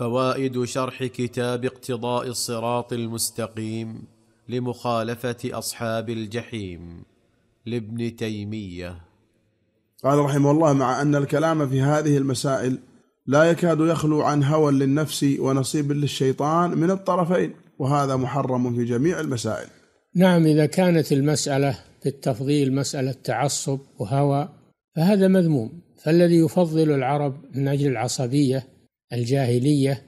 فوائد شرح كتاب اقتضاء الصراط المستقيم لمخالفه اصحاب الجحيم لابن تيميه قال رحمه الله مع ان الكلام في هذه المسائل لا يكاد يخلو عن هوى للنفس ونصيب للشيطان من الطرفين وهذا محرم في جميع المسائل نعم اذا كانت المساله في التفضيل مساله تعصب وهوى فهذا مذموم فالذي يفضل العرب من اجل العصبيه الجاهلية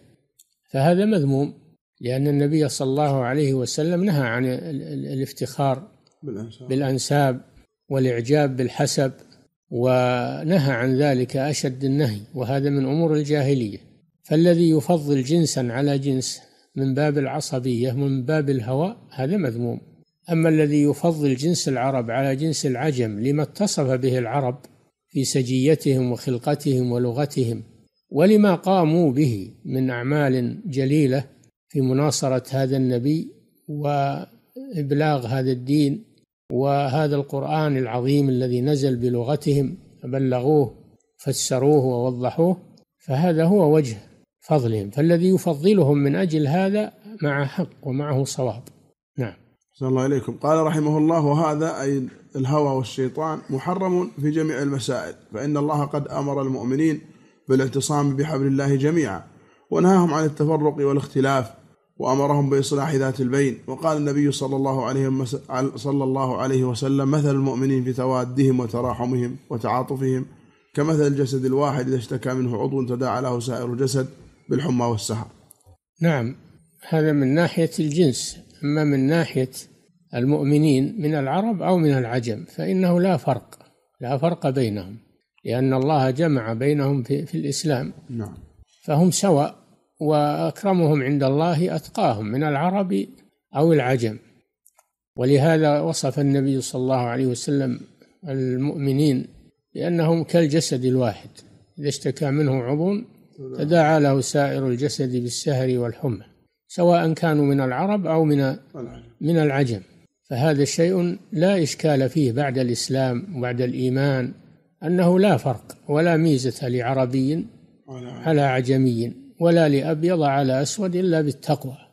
فهذا مذموم لأن النبي صلى الله عليه وسلم نهى عن الافتخار بالأنساب, بالأنساب والإعجاب بالحسب ونهى عن ذلك أشد النهي وهذا من أمور الجاهلية فالذي يفضل جنسا على جنس من باب العصبية من باب الهوى هذا مذموم أما الذي يفضل جنس العرب على جنس العجم لما اتصف به العرب في سجيتهم وخلقتهم ولغتهم ولما قاموا به من أعمال جليلة في مناصرة هذا النبي وإبلاغ هذا الدين وهذا القرآن العظيم الذي نزل بلغتهم بلغوه فسروه ووضحوه فهذا هو وجه فضلهم فالذي يفضلهم من أجل هذا مع حق ومعه صواب نعم صلى الله عليكم قال رحمه الله وهذا أي الهوى والشيطان محرم في جميع المسائل فإن الله قد أمر المؤمنين بالاعتصام بحبل الله جميعا ونهاهم عن التفرق والاختلاف وأمرهم بإصلاح ذات البين وقال النبي صلى الله عليه صلى الله عليه وسلم مثل المؤمنين في توادهم وتراحمهم وتعاطفهم كمثل الجسد الواحد إذا اشتكى منه عضو تداعى له سائر الجسد بالحمى والسهر نعم هذا من ناحية الجنس أما من ناحية المؤمنين من العرب أو من العجم فإنه لا فرق لا فرق بينهم لأن الله جمع بينهم في, في الإسلام نعم فهم سواء وأكرمهم عند الله أتقاهم من العرب أو العجم ولهذا وصف النبي صلى الله عليه وسلم المؤمنين بأنهم كالجسد الواحد إذا اشتكى منه عضو تداعى له سائر الجسد بالسهر والحمى سواء كانوا من العرب أو من من العجم فهذا شيء لا إشكال فيه بعد الإسلام وبعد الإيمان أنه لا فرق ولا ميزة لعربي على عجمي ولا لأبيض على أسود إلا بالتقوى